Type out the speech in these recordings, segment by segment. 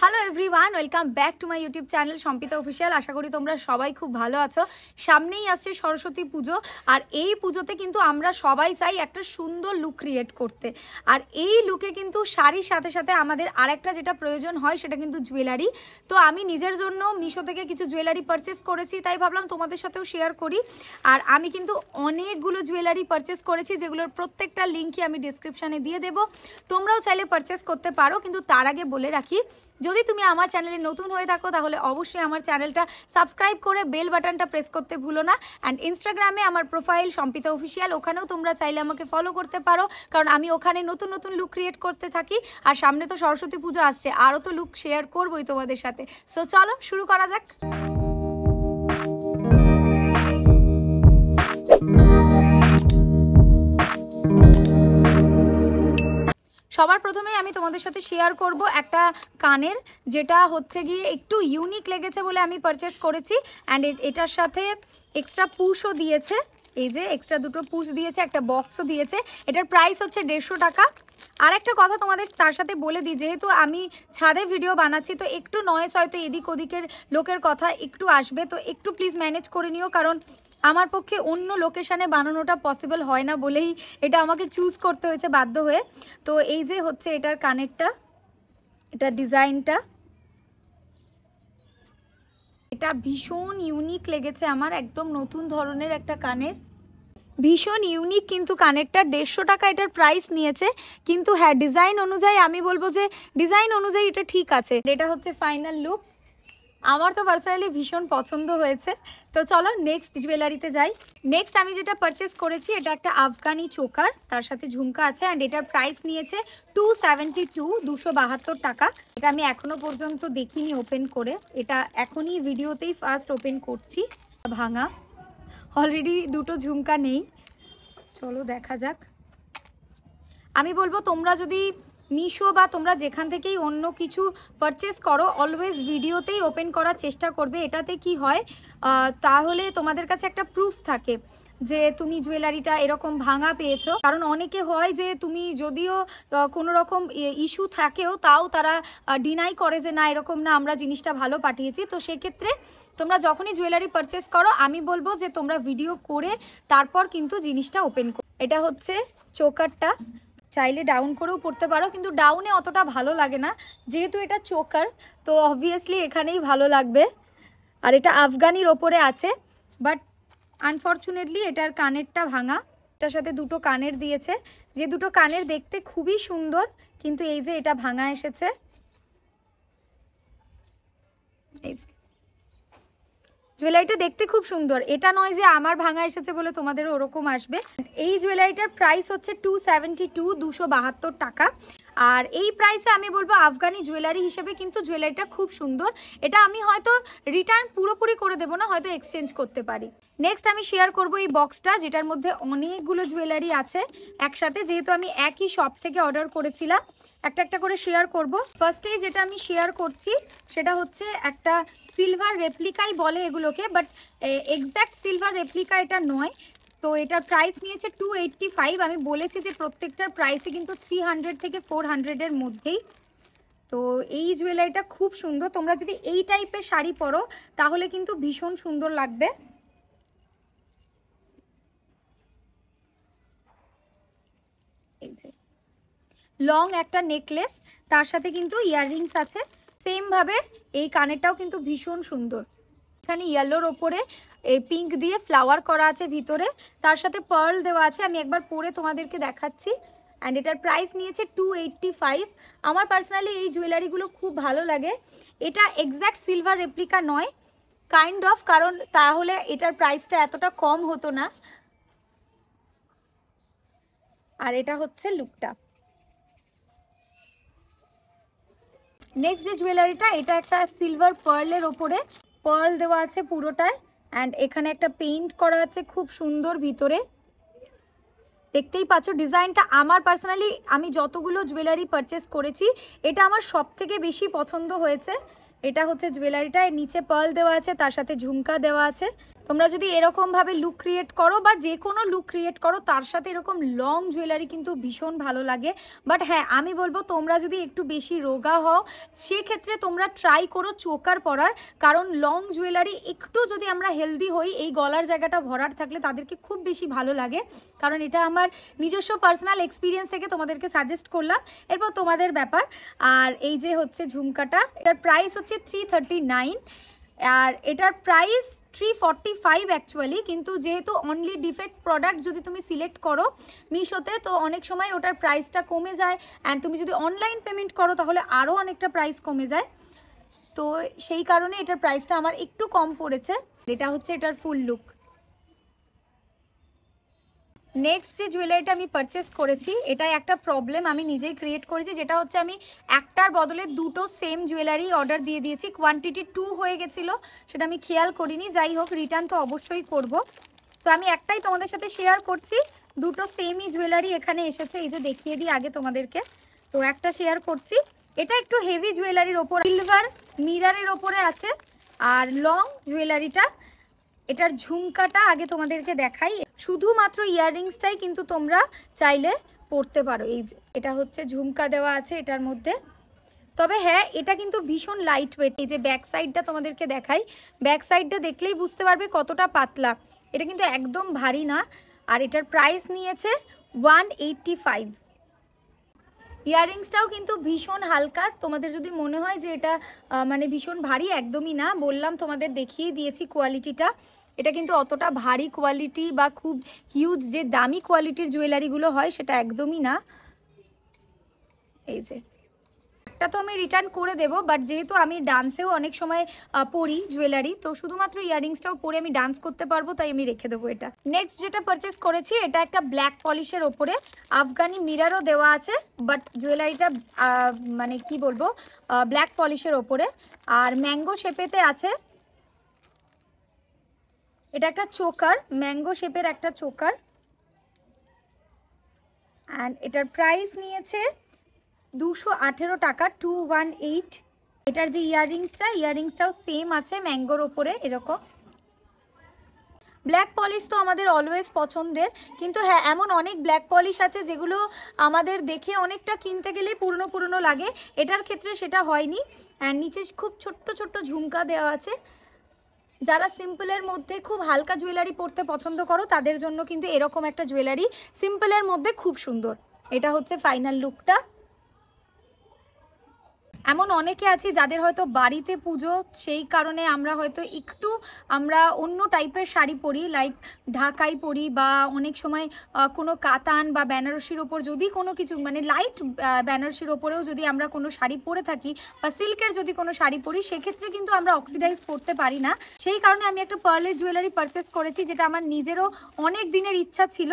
hello everyone welcome back to my YouTube channel Sampita official আশা করি তোমরা সবাই খুব ভালো আছো সামনেই আসছে সরস্বতী পুজো আর এই পুজোতে কিন্তু আমরা সবাই চাই একটা সুন্দর লুক ক্রিয়েট করতে আর এই লুকে কিন্তু শাড়ির সাথে সাথে আমাদের আরেকটা যেটা প্রয়োজন হয় সেটা কিন্তু জুয়েলারি তো আমি নিজের জন্য মিশো থেকে কিছু জুয়েলারি পারচেস করেছি তাই ভাবলাম তোমাদের সাথেও শেয়ার করি আর আমি কিন্তু অনেকগুলো জুয়েলারি পারচেস করেছি যেগুলোর প্রত্যেকটা লিঙ্কই আমি ডিসক্রিপশানে দিয়ে দেবো তোমরাও চাইলে পারচেস করতে পারো কিন্তু তার আগে বলে রাখি যদি তুমি আমার চ্যানেলে নতুন হয়ে থাকো তাহলে অবশ্যই আমার চ্যানেলটা সাবস্ক্রাইব করে বেল বাটনটা প্রেস করতে ভুলো না অ্যান্ড ইনস্টাগ্রামে আমার প্রোফাইল সম্পিতা অফিসিয়াল ওখানেও তোমরা চাইলে আমাকে ফলো করতে পারো কারণ আমি ওখানে নতুন নতুন লুক ক্রিয়েট করতে থাকি আর সামনে তো সরস্বতী পুজো আসছে আরও তো লুক শেয়ার করবোই তোমাদের সাথে সো চলো শুরু করা যাক সবার প্রথমেই আমি তোমাদের সাথে শেয়ার করব একটা কানের যেটা হচ্ছে গিয়ে একটু ইউনিক লেগেছে বলে আমি পারচেস করেছি অ্যান্ড এটার সাথে এক্সট্রা পুসও দিয়েছে এই যে এক্সট্রা দুটো পুশ দিয়েছে একটা বক্সও দিয়েছে এটার প্রাইস হচ্ছে দেড়শো টাকা আর একটা কথা তোমাদের তার সাথে বলে দিই যেহেতু আমি ছাদে ভিডিও বানাচ্ছি তো একটু নয়েস হয়তো এদিক ওদিকের লোকের কথা একটু আসবে তো একটু প্লিজ ম্যানেজ করে নিও কারণ আমার পক্ষে অন্য লোকেশানে বানানোটা পসিবল হয় না বলেই এটা আমাকে চুজ করতে হয়েছে বাধ্য হয়ে তো এই যে হচ্ছে এটার কানেরটা এটা ডিজাইনটা এটা ভীষণ ইউনিক লেগেছে আমার একদম নতুন ধরনের একটা কানের ভীষণ ইউনিক কিন্তু কানেরটা দেড়শো টাকা এটার প্রাইস নিয়েছে কিন্তু হ্যাঁ ডিজাইন অনুযায়ী আমি বলবো যে ডিজাইন অনুযায়ী এটা ঠিক আছে এটা হচ্ছে ফাইনাল লুক আমার তো পার্সোনালি ভীষণ পছন্দ হয়েছে তো চলো নেক্সট জুয়েলারিতে যাই নেক্সট আমি যেটা পারচেস করেছি এটা একটা আফগানি চোকার তার সাথে ঝুমকা আছে অ্যান্ড এটার প্রাইস নিয়েছে টু সেভেন্টি টু দুশো বাহাত্তর টাকা এটা আমি এখনও পর্যন্ত দেখিনি ওপেন করে এটা এখনই ভিডিওতেই ফার্স্ট ওপেন করছি ভাঙা অলরেডি দুটো ঝুমকা নেই চলো দেখা যাক আমি বলবো তোমরা যদি মিশো বা তোমরা যেখান থেকেই অন্য কিছু পারচেস করো অলওয়েজ ভিডিওতেই ওপেন করার চেষ্টা করবে এটাতে কি হয় তাহলে তোমাদের কাছে একটা প্রুফ থাকে যে তুমি জুয়েলারিটা এরকম ভাঙা পেয়েছো কারণ অনেকে হয় যে তুমি যদিও কোনো রকম ইস্যু থাকেও তাও তারা ডিনাই করে যে না এরকম না আমরা জিনিসটা ভালো পাঠিয়েছি তো সেক্ষেত্রে তোমরা যখনই জুয়েলারি পারচেস করো আমি বলবো যে তোমরা ভিডিও করে তারপর কিন্তু জিনিসটা ওপেন করো এটা হচ্ছে চোকারটা চাইলে ডাউন করেও পড়তে পারো কিন্তু ডাউনে অতটা ভালো লাগে না যেহেতু এটা চোকার তো অবভিয়াসলি এখানেই ভালো লাগবে আর এটা আফগানির ওপরে আছে বাট আনফর্চুনেটলি এটার কানেরটা ভাঙা এটার সাথে দুটো কানের দিয়েছে যে দুটো কানের দেখতে খুবই সুন্দর কিন্তু এই যে এটা ভাঙা এসেছে এই যে জুয়েলারিটা দেখতে খুব সুন্দর এটা নয় যে আমার ভাঙা এসেছে বলে তোমাদেরও ওরকম আসবে এই জুয়েলারিটার প্রাইস হচ্ছে টু সেভেন্টি টু টাকা আর এই প্রাইসে আমি বলবো আফগানি জুয়েলারি হিসেবে কিন্তু জুয়েলারিটা খুব সুন্দর এটা আমি হয়তো রিটার্ন পুরোপুরি করে দেবো না হয়তো এক্সচেঞ্জ করতে পারি নেক্সট আমি শেয়ার করব এই বক্সটা যেটার মধ্যে অনেকগুলো জুয়েলারি আছে একসাথে যেহেতু আমি একই শপ থেকে অর্ডার করেছিলাম একটা একটা করে শেয়ার করব ফার্স্টেই যেটা আমি শেয়ার করছি সেটা হচ্ছে একটা সিলভার রেপ্লিকাই বলে এগুলোকে বাট এক্স্যাক্ট সিলভার রেপ্লিকা এটা নয় তো এটার প্রাইস নিয়েছে টু আমি বলেছি যে প্রত্যেকটার প্রাইসই কিন্তু থ্রি থেকে ফোর হান্ড্রেডের মধ্যেই তো এই জুয়েলারিটা খুব সুন্দর তোমরা যদি এই টাইপের শাড়ি পরো তাহলে কিন্তু ভীষণ সুন্দর লাগবে এই যে লং একটা নেকলেস তার সাথে কিন্তু ইয়াররিংস আছে সেমভাবে এই কানেরটাও কিন্তু ভীষণ সুন্দর মাঝখানে ইয়েলোর ওপরে এই পিঙ্ক দিয়ে ফ্লাওয়ার করা আছে ভিতরে তার সাথে পার্ল দেওয়া আছে আমি একবার পরে তোমাদেরকে দেখাচ্ছি অ্যান্ড এটার প্রাইস নিয়েছে টু আমার পার্সোনালি এই জুয়েলারিগুলো খুব ভালো লাগে এটা এক্স্যাক্ট সিলভার রেপ্লিকা নয় কাইন্ড অফ কারণ তাহলে এটার প্রাইসটা এতটা কম হতো না আর এটা হচ্ছে লুকটা নেক্সট যে জুয়েলারিটা এটা একটা সিলভার পার্লের ওপরে পার্ল দেওয়া আছে পুরোটায় অ্যান্ড এখানে একটা পেইন্ট করা আছে খুব সুন্দর ভিতরে দেখতেই পাচ্ছ ডিজাইনটা আমার পার্সোনালি আমি যতগুলো জুয়েলারি পারচেস করেছি এটা আমার সব থেকে বেশি পছন্দ হয়েছে এটা হচ্ছে জুয়েলারিটা নিচে পার্ল দেওয়া আছে তার সাথে ঝুমকা দেওয়া আছে তোমরা যদি এরকমভাবে লুক ক্রিয়েট করো বা যে কোনো লুক ক্রিয়েট করো তার সাথে এরকম লং জুয়েলারি কিন্তু ভীষণ ভালো লাগে বাট হ্যাঁ আমি বলবো তোমরা যদি একটু বেশি রোগা হও সেক্ষেত্রে তোমরা ট্রাই করো চোকার পরার কারণ লং জুয়েলারি একটু যদি আমরা হেলদি হই এই গলার জায়গাটা ভরার থাকলে তাদেরকে খুব বেশি ভালো লাগে কারণ এটা আমার নিজস্ব পার্সোনাল এক্সপিরিয়েন্স থেকে তোমাদেরকে সাজেস্ট করলাম এরপর তোমাদের ব্যাপার আর এই যে হচ্ছে ঝুমকাটা এটার প্রাইস হচ্ছে থ্রি থার্টি নাইন আর এটার price three forty five actually কিন্তু যেহেতু অনলি ডিফেক্ট প্রোডাক্ট যদি তুমি সিলেক্ট করো মিশোতে তো অনেক সময় ওটার প্রাইসটা কমে যায় অ্যান্ড তুমি যদি অনলাইন পেমেন্ট করো তাহলে আরও অনেকটা প্রাইস কমে যায় তো সেই কারণে এটার প্রাইসটা আমার একটু কম পড়েছে এটা হচ্ছে এটার ফুল লুক নেক্সট যে জুয়েলারিটা আমি পারচেস করেছি এটা একটা প্রবলেম আমি নিজেই ক্রিয়েট করেছি যেটা হচ্ছে আমি একটার বদলে দুটো সেম জুয়েলারি অর্ডার দিয়ে দিয়েছি কোয়ান্টিটি টু হয়ে গেছিলো সেটা আমি খেয়াল করিনি যাই হোক রিটার্ন তো অবশ্যই করব তো আমি একটাই তোমাদের সাথে শেয়ার করছি দুটো সেমই জুয়েলারি এখানে এসেছে এই যে দেখিয়ে দিই আগে তোমাদেরকে তো একটা শেয়ার করছি এটা একটু হেভি জুয়েলারির ওপর সিলভার মিরারের ওপরে আছে আর লং জুয়েলারিটা এটার ঝুমকাটা আগে তোমাদেরকে দেখাই শুধুমাত্র ইয়াররিংসটাই কিন্তু তোমরা চাইলে পড়তে পারো এই যে এটা হচ্ছে ঝুমকা দেওয়া আছে এটার মধ্যে তবে হ্যাঁ এটা কিন্তু ভীষণ লাইট ওয়েট এই যে ব্যাক সাইডটা তোমাদেরকে দেখাই ব্যাক সাইডটা দেখলেই বুঝতে পারবে কতটা পাতলা এটা কিন্তু একদম ভারী না আর এটার প্রাইস নিয়েছে ওয়ান এইট্টি ফাইভ ইয়াররিংসটাও কিন্তু ভীষণ হালকা তোমাদের যদি মনে হয় যে এটা মানে ভীষণ ভারী একদমই না বললাম তোমাদের দেখিয়ে দিয়েছি কোয়ালিটিটা এটা কিন্তু অতটা ভারী কোয়ালিটি বা খুব হিউজ যে দামি কোয়ালিটির জুয়েলারিগুলো হয় সেটা একদমই না এই যে একটা তো আমি রিটার্ন করে দেব বাট যেহেতু আমি ডান্সেও অনেক সময় পরি জুয়েলারি তো শুধুমাত্র ইয়াররিংসটাও পরে আমি ডান্স করতে পারবো তাই আমি রেখে দেবো এটা নেক্সট যেটা পারচেস করেছি এটা একটা ব্ল্যাক পলিশের ওপরে আফগানি মিরারও দেওয়া আছে বাট জুয়েলারিটা মানে কি বলবো ব্ল্যাক পলিশের ওপরে আর ম্যাঙ্গো শেপেতে আছে এটা একটা চোকার ম্যাঙ্গো শেপের একটা চোকার অ্যান্ড এটার প্রাইস নিয়েছে দুশো আঠেরো টাকা টু ওয়ান এইট এটার যে ইয়াররিংসটা ইয়াররিংসটাও সেম আছে ম্যাঙ্গোর ওপরে এরকম ব্ল্যাক পলিশ তো আমাদের অলওয়েজ পছন্দের কিন্তু হ্যাঁ এমন অনেক ব্ল্যাক পলিশ আছে যেগুলো আমাদের দেখে অনেকটা কিনতে গেলেই পুরনো পুরনো লাগে এটার ক্ষেত্রে সেটা হয়নি অ্যান্ড নিচে খুব ছোট্ট ছোট্ট ঝুমকা দেওয়া আছে যারা সিম্পলের মধ্যে খুব হালকা জুয়েলারি পরতে পছন্দ করো তাদের জন্য কিন্তু এরকম একটা জুয়েলারি সিম্পলের মধ্যে খুব সুন্দর এটা হচ্ছে ফাইনাল লুকটা এমন অনেকে আছে যাদের হয়তো বাড়িতে পুজো সেই কারণে আমরা হয়তো একটু আমরা অন্য টাইপের শাড়ি পরি লাইক ঢাকাই পরি বা অনেক সময় কোনো কাতান বা বেনারসির ওপর যদি কোনো কিছু মানে লাইট বেনারসির ওপরেও যদি আমরা কোনো শাড়ি পরে থাকি বা সিল্কের যদি কোনো শাড়ি পরি সেক্ষেত্রে কিন্তু আমরা অক্সিডাইজ পরতে পারি না সেই কারণে আমি একটা পার্লের জুয়েলারি পারচেস করেছি যেটা আমার নিজেরও অনেক দিনের ইচ্ছা ছিল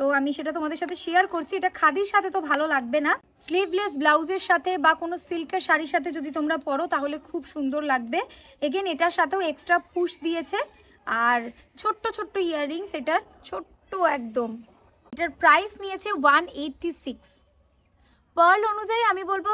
তো আমি সেটা তোমাদের সাথে শেয়ার করছি এটা খাদির সাথে তো ভালো লাগবে না স্লিভলেস ব্লাউজের সাথে বা কোনো সিল্কের শাড়ির সাথে যদি তোমরা পরো তাহলে খুব সুন্দর লাগবে এগেন এটার সাথেও এক্সট্রা পুশ দিয়েছে আর ছোট্ট ছোট্ট ইয়াররিংস এটার ছোট্ট একদম এটার প্রাইস নিয়েছে ওয়ান এইটটি সিক্স পার্ল অনুযায়ী আমি বলবো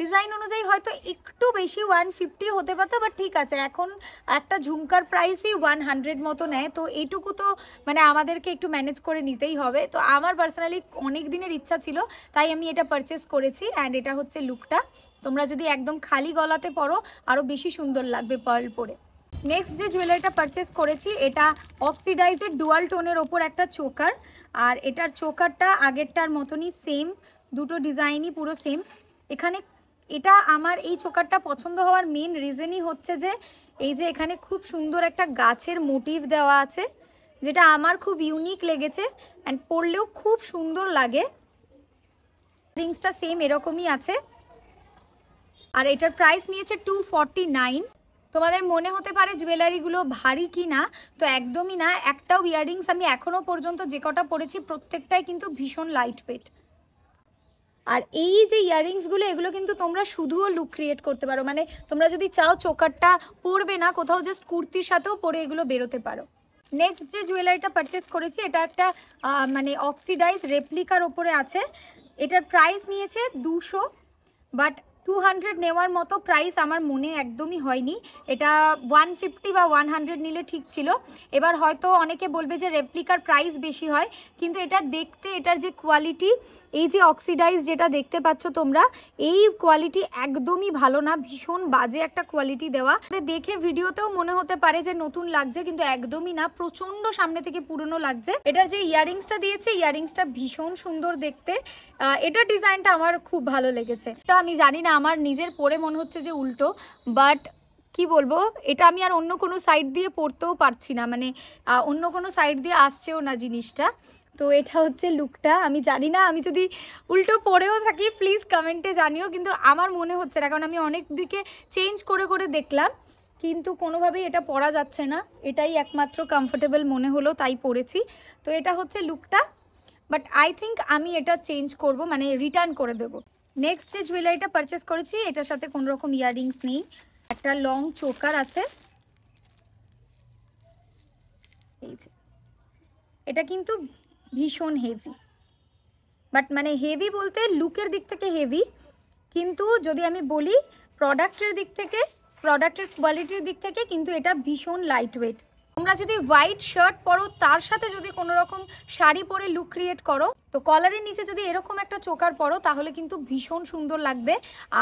ডিজাইন অনুযায়ী হয়তো একটু বেশি ওয়ান ফিফটি হতে পারতো বাট ঠিক আছে এখন একটা ঝুমকার প্রাইসই ওয়ান হান্ড্রেড মতো নেয় তো এইটুকু তো মানে আমাদেরকে একটু ম্যানেজ করে নিতেই হবে তো আমার পার্সোনালি অনেক দিনের ইচ্ছা ছিল তাই আমি এটা পারচেস করেছি অ্যান্ড এটা হচ্ছে লুকটা তোমরা যদি একদম খালি গলাতে পরো আরও বেশি সুন্দর লাগবে পার্ল পরে নেক্সট যে জুয়েলারিটা পারচেস করেছি এটা অক্সিডাইজের ডুয়াল টোনের ওপর একটা চোকার আর এটার চোকারটা আগেরটার মতনই সেম দুটো ডিজাইনই পুরো সেম এখানে এটা আমার এই চোকারটা পছন্দ হওয়ার মেন রিজনই হচ্ছে যে এই যে এখানে খুব সুন্দর একটা গাছের মোটিভ দেওয়া আছে যেটা আমার খুব ইউনিক লেগেছে অ্যান্ড পরলেও খুব সুন্দর লাগে রিংসটা সেম এরকমই আছে আর এটার প্রাইস নিয়েছে টু তোমাদের মনে হতে পারে জুয়েলারিগুলো ভারী কি না তো একদমই না একটাও ইয়াররিংস আমি এখনও পর্যন্ত যে কটা পরেছি প্রত্যেকটাই কিন্তু ভীষণ লাইট ওয়েট আর এই যে ইয়াররিংসগুলো এগুলো কিন্তু তোমরা শুধুও লুক ক্রিয়েট করতে পারো মানে তোমরা যদি চাও চোকারটা পরবে না কোথাও জাস্ট কুর্তির সাথেও পরে এগুলো বেরোতে পারো নেক্সট যে জুয়েলারিটা পারচেস করেছি এটা একটা মানে অক্সিডাইজ রেপ্লিকার ওপরে আছে এটার প্রাইস নিয়েছে দুশো বাট টু হান্ড্রেড নেওয়ার মতো প্রাইস আমার মনে একদমই হয়নি এটা ওয়ান ফিফটি বা ওয়ান হান্ড্রেড নিলে ঠিক ছিল এবার হয়তো অনেকে বলবে যে রেপ্লিকার প্রাইস বেশি হয় কিন্তু এটা দেখতে এটার যে কোয়ালিটি এই যে অক্সিডাইজ যেটা দেখতে পাচ্ছ তোমরা এই কোয়ালিটি একদমই ভালো না ভীষণ বাজে একটা কোয়ালিটি দেওয়া দেখে ভিডিওতেও মনে হতে পারে যে নতুন লাগছে কিন্তু একদমই না প্রচণ্ড সামনে থেকে পুরনো লাগছে এটার যে ইয়ারিংসটা দিয়েছে ইয়ারিংসটা ভীষণ সুন্দর দেখতে এটা ডিজাইনটা আমার খুব ভালো লেগেছে তো আমি জানি না আমার নিজের পরে মনে হচ্ছে যে উল্টো বাট কি বলবো এটা আমি আর অন্য কোনো সাইড দিয়ে পড়তেও পারছি না মানে অন্য কোনো সাইড দিয়ে আসছেও না জিনিসটা তো এটা হচ্ছে লুকটা আমি জানি না আমি যদি উল্টো পরেও থাকি প্লিজ কমেন্টে জানিও কিন্তু আমার মনে হচ্ছে না কারণ আমি অনেক দিকে চেঞ্জ করে করে দেখলাম কিন্তু কোনোভাবেই এটা পরা যাচ্ছে না এটাই একমাত্র কমফোর্টেবল মনে হলো তাই পরেছি তো এটা হচ্ছে লুকটা বাট আই থিঙ্ক আমি এটা চেঞ্জ করব মানে রিটার্ন করে দেবো নেক্সট যে জুয়েলারিটা পারচেস করেছি এটার সাথে কোনো রকম ইয়াররিংস নেই একটা লং চোকার আছে এই যে এটা কিন্তু ভীষণ হেভি বাট মানে হেভি বলতে লুকের দিক থেকে হেভি কিন্তু যদি আমি বলি প্রোডাক্টের দিক থেকে প্রোডাক্টের কোয়ালিটির দিক থেকে কিন্তু এটা ভীষণ লাইট ওয়েট তোমরা যদি হোয়াইট শার্ট পরো তার সাথে যদি কোনো রকম শাড়ি পরে লুক ক্রিয়েট করো তো কলারের নিচে যদি এরকম একটা চোকার পরো তাহলে কিন্তু ভীষণ সুন্দর লাগবে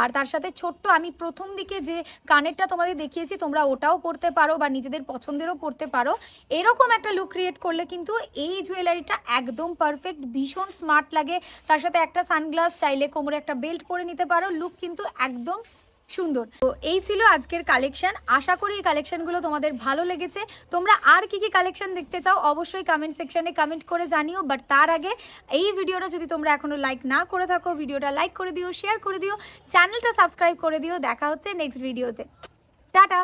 আর তার সাথে ছোট্ট আমি প্রথম দিকে যে কানেরটা তোমাদের দেখিয়েছি তোমরা ওটাও পরতে পারো বা নিজেদের পছন্দেরও পরতে পারো এরকম একটা লুক ক্রিয়েট করলে কিন্তু এই জুয়েলারিটা একদম পারফেক্ট ভীষণ স্মার্ট লাগে তার সাথে একটা সানগ্লাস চাইলে কোমরে একটা বেল্ট পরে নিতে পারো লুক কিন্তু একদম সুন্দর তো এই ছিল আজকের কালেকশন আশা করি এই কালেকশনগুলো তোমাদের ভালো লেগেছে তোমরা আর কি কি কালেকশন দেখতে চাও অবশ্যই কমেন্ট সেকশানে কমেন্ট করে জানিও বাট তার আগে এই ভিডিওটা যদি তোমরা এখনও লাইক না করে থাকো ভিডিওটা লাইক করে দিও শেয়ার করে দিও চ্যানেলটা সাবস্ক্রাইব করে দিও দেখা হচ্ছে নেক্সট ভিডিওতে টাটা